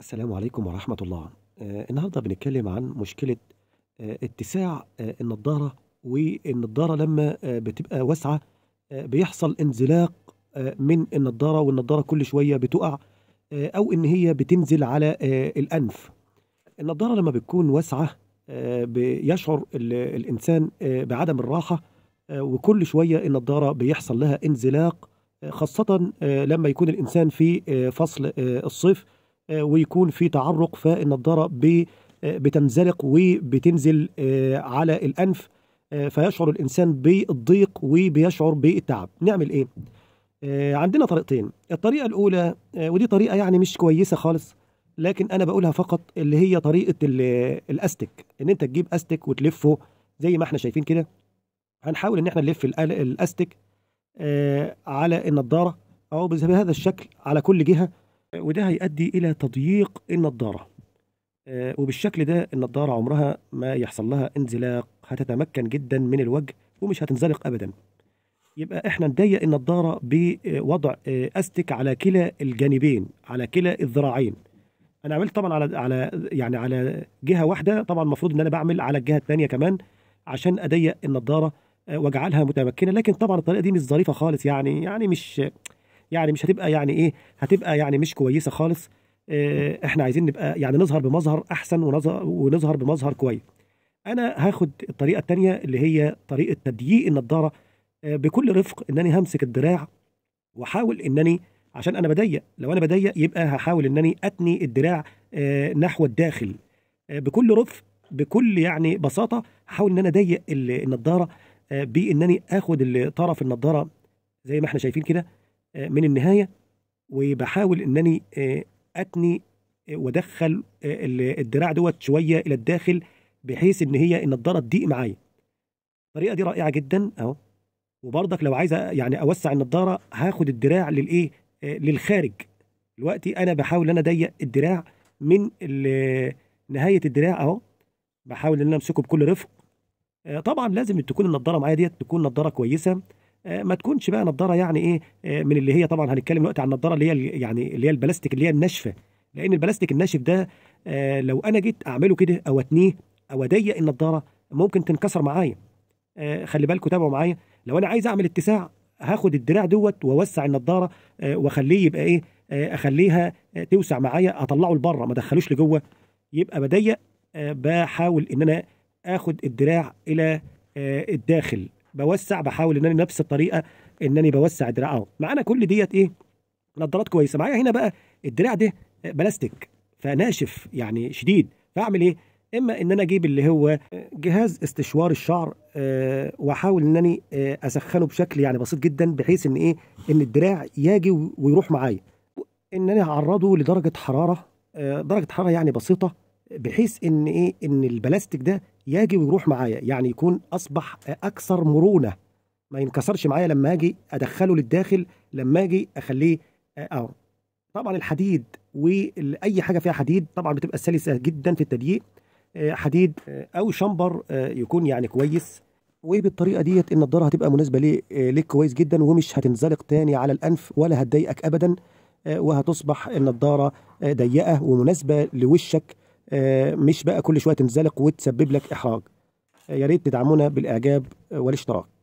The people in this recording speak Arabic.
السلام عليكم ورحمة الله آه النهاردة بنتكلم عن مشكلة آه اتساع آه النضارة والنضارة لما آه بتبقى واسعة آه بيحصل انزلاق آه من النضارة والنضارة كل شوية بتقع آه أو إن هي بتنزل على آه الأنف النضارة لما بتكون واسعة آه بيشعر الإنسان آه بعدم الراحة آه وكل شوية النضارة بيحصل لها انزلاق آه، خاصة آه، لما يكون الإنسان في آه، فصل الصيف ويكون في تعرق فالنضاره بتنزلق وبتنزل آه، على الانف آه، فيشعر الانسان بالضيق وبيشعر بالتعب نعمل ايه آه، عندنا طريقتين الطريقه الاولى ودي طريقه يعني مش كويسه خالص لكن انا بقولها فقط اللي هي طريقه الاستك ان انت تجيب استك وتلفه زي ما احنا شايفين كده هنحاول ان احنا نلف الاستك على النضاره او بهذا الشكل على كل جهه وده هيؤدي الى تضييق النضاره آه، وبالشكل ده النضاره عمرها ما يحصل لها انزلاق هتتمكن جدا من الوجه ومش هتنزلق ابدا يبقى احنا نضيق النضاره بوضع آه، استك على كلا الجانبين على كلا الذراعين انا عملت طبعا على على يعني على جهه واحده طبعا المفروض ان انا بعمل على الجهه الثانيه كمان عشان اضيق النضاره آه، واجعلها متمكنه لكن طبعا الطريقه دي مش ظريفه خالص يعني يعني مش يعني مش هتبقى يعني ايه هتبقى يعني مش كويسه خالص آه، احنا عايزين نبقى يعني نظهر بمظهر احسن ونظهر, ونظهر بمظهر كويس انا هاخد الطريقه الثانيه اللي هي طريقه تضييق النضاره آه، بكل رفق انني همسك الدراع واحاول انني عشان انا بضيق لو انا بضيق يبقى هحاول انني اتني الدراع آه، نحو الداخل بكل رفق بكل يعني بساطه هحاول ان انا اضيق النضاره بانني اخد طرف النضاره زي ما احنا شايفين كده آه، من النهايه وبحاول انني آه، اتني آه، وادخل الدراع دوت شويه الى الداخل بحيث ان هي النضاره تضيق معايا الطريقه دي رائعه جدا اهو وبرضك لو عايز يعني اوسع النضاره هاخد الدراع للايه للخارج دلوقتي انا بحاول انا اضيق الدراع من نهايه الدراع اهو بحاول ان انا امسكه بكل رفق طبعا لازم تكون النضاره معايا ديت تكون نضاره كويسه آه، ما تكونش بقى نظاره يعني ايه آه، من اللي هي طبعا هنتكلم دلوقتي عن النظاره اللي هي يعني اللي هي البلاستيك اللي هي الناشفه لان البلاستيك الناشف ده آه، لو انا جيت اعمله كده او اتنيه او اضيق النظاره ممكن تنكسر معايا خلي بالكم تابعوا معايا لو انا عايز اعمل اتساع هاخد الدراع دوت واوسع النضاره واخليه يبقى ايه اخليها توسع معايا اطلعه لبره ما ادخلوش لجوه يبقى بضيق بحاول ان انا اخد الدراع الى الداخل بوسع بحاول ان انا نفس الطريقه ان انا بوسع الدراع اهو معانا كل ديت ايه نظارات كويسه معايا هنا بقى الدراع ده بلاستيك فناشف يعني شديد فاعمل ايه اما ان انا اجيب اللي هو جهاز استشوار الشعر أه واحاول ان انا آه، اسخنه بشكل يعني بسيط جدا بحيث ان ايه ان الدراع يجي ويروح معايا ان انا اعرضه لدرجه حراره أه درجه حراره يعني بسيطه بحيث ان ايه ان البلاستيك ده يجي ويروح معايا يعني يكون اصبح اكثر مرونه ما ينكسرش معايا لما اجي ادخله للداخل لما اجي اخليه اه, آه. طبعا الحديد واي حاجه فيها حديد طبعا بتبقى سلسه جدا في التضييق آه، حديد آه، او شمبر يكون يعني كويس وبالطريقه ديت النضاره هتبقى مناسبه ليه ليك كويس جدا ومش هتنزلق تاني على الانف ولا هتضايقك ابدا وهتصبح النضاره ضيقه ومناسبه لوشك آه، مش بقى كل شويه تنزلق وتسبب لك احراج آه، يا ريت تدعمونا بالاعجاب والاشتراك